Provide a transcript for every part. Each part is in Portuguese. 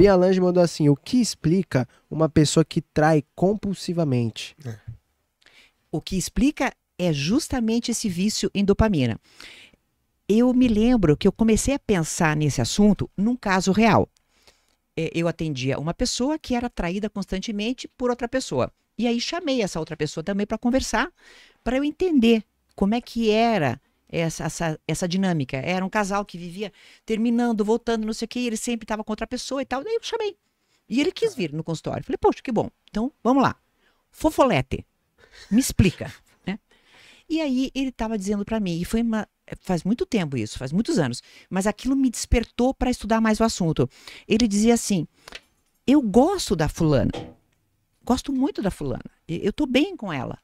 Bia Lange mandou assim: o que explica uma pessoa que trai compulsivamente? É. O que explica é justamente esse vício em dopamina. Eu me lembro que eu comecei a pensar nesse assunto num caso real. É, eu atendia uma pessoa que era traída constantemente por outra pessoa. E aí chamei essa outra pessoa também para conversar, para eu entender como é que era essa, essa, essa dinâmica. Era um casal que vivia terminando, voltando, não sei o quê, e ele sempre estava com outra pessoa e tal. Daí eu chamei. E ele quis vir no consultório. Falei, poxa, que bom. Então, vamos lá. Fofolete, me explica. né? E aí ele estava dizendo para mim, e foi uma, faz muito tempo isso, faz muitos anos, mas aquilo me despertou para estudar mais o assunto. Ele dizia assim: eu gosto da fulana, gosto muito da fulana, eu estou bem com ela,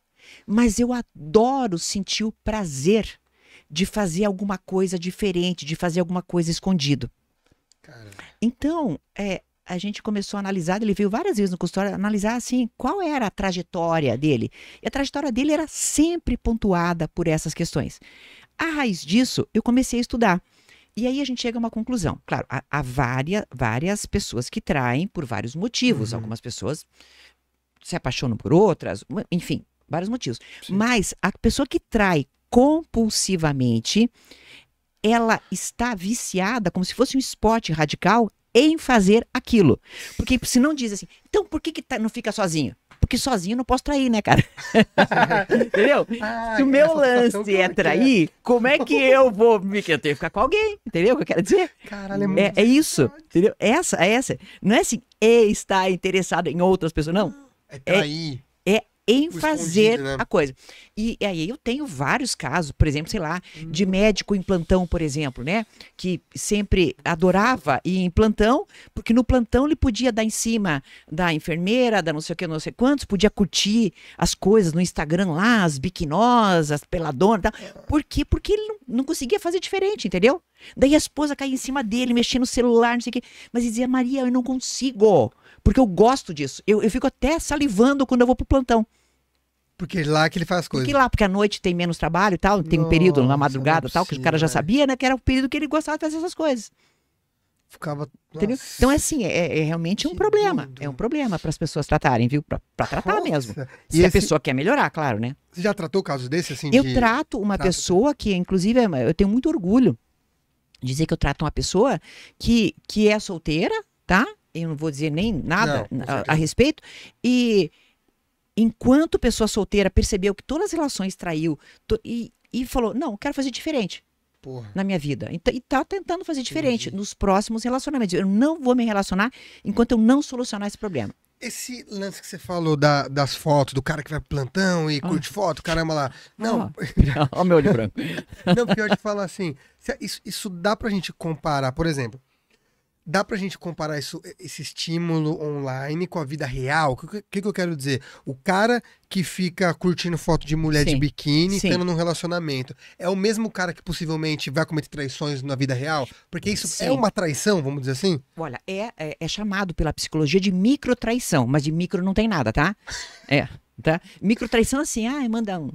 mas eu adoro sentir o prazer de fazer alguma coisa diferente, de fazer alguma coisa escondido. Então, é, a gente começou a analisar, ele veio várias vezes no consultório, analisar assim, qual era a trajetória dele. E a trajetória dele era sempre pontuada por essas questões. A raiz disso, eu comecei a estudar. E aí a gente chega a uma conclusão. Claro, há, há várias, várias pessoas que traem por vários motivos. Uhum. Algumas pessoas se apaixonam por outras, enfim, vários motivos. Sim. Mas a pessoa que trai compulsivamente, ela está viciada, como se fosse um esporte radical, em fazer aquilo. Porque se não diz assim, então por que, que tá, não fica sozinho? Porque sozinho não posso trair, né, cara? entendeu? Ah, se o meu lance é trair, como é que eu vou me eu tenho que ficar com alguém? Entendeu o que eu quero dizer? Caralho, é, é, é isso, entendeu? Essa, é essa. Não é assim, e está interessado em outras pessoas, não. É trair. É, em o fazer né? a coisa. E, e, aí eu tenho vários casos, por exemplo, sei lá, hum. de médico em plantão, por exemplo, né? Que sempre adorava ir em plantão, porque no plantão ele podia dar em cima da enfermeira, da não sei o que, não sei quantos, podia curtir as coisas no Instagram lá, as biquinosas, as peladonas e tal. É. Por quê? Porque ele não, não conseguia fazer diferente, entendeu? Daí a esposa caía em cima dele, mexendo no celular, não sei o quê. Mas ele dizia, Maria, eu não consigo. Porque eu gosto disso. Eu, eu fico até salivando quando eu vou pro plantão. Porque lá que ele faz as coisas. Porque lá, porque à noite tem menos trabalho e tal, tem Nossa, um período na madrugada e é tal, que o cara já sabia, é. né? Que era o período que ele gostava de fazer essas coisas. Ficava. Entendeu? Nossa. Então, é assim, é, é realmente um problema. Lindo. É um problema para as pessoas tratarem, viu? Para tratar Nossa. mesmo. Se a pessoa quer melhorar, claro, né? Você já tratou casos desse assim? Eu de... trato uma trato pessoa que, inclusive, eu tenho muito orgulho dizer que eu trato uma pessoa que, que é solteira, tá? Eu não vou dizer nem nada não, a, a, respeito. E enquanto pessoa solteira percebeu que todas as relações traiu to, e, e falou, não, quero fazer diferente. Porra. Na minha vida. E, então, e tá tentando fazer diferente Entendi. nos próximos relacionamentos. Eu não vou me relacionar enquanto eu não solucionar esse problema. Esse lance que você falou da, das fotos, do cara que vai pro plantão e ah. curte ah. foto, caramba lá. Não. Ah. Olha o meu olho branco. não, pior de falar assim. Isso, isso dá pra gente comparar, por exemplo dá pra gente comparar isso, esse estímulo online com a vida real? O que, que, que, eu quero dizer? O cara que fica curtindo foto de mulher Sim. de biquíni, tendo estando num relacionamento, é o mesmo cara que possivelmente vai cometer traições na vida real? Porque isso é Sim. é uma traição, vamos dizer assim? Olha, é, é, é chamado pela psicologia de micro traição, mas de micro não tem nada, tá? É, tá? Micro traição assim, ah, manda um.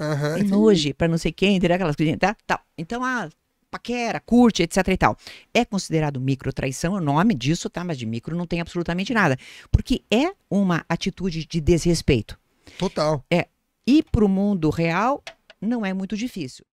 Uhum, -huh, pra não sei quem, entendeu? Aquelas coisinhas, tá? Tal. Então, ah, paquera, curte, etc e tal. É considerado micro traição, é o nome disso, tá? Mas de micro não tem absolutamente nada. Porque é uma atitude de desrespeito. Total. É. E para o mundo real, não é muito difícil.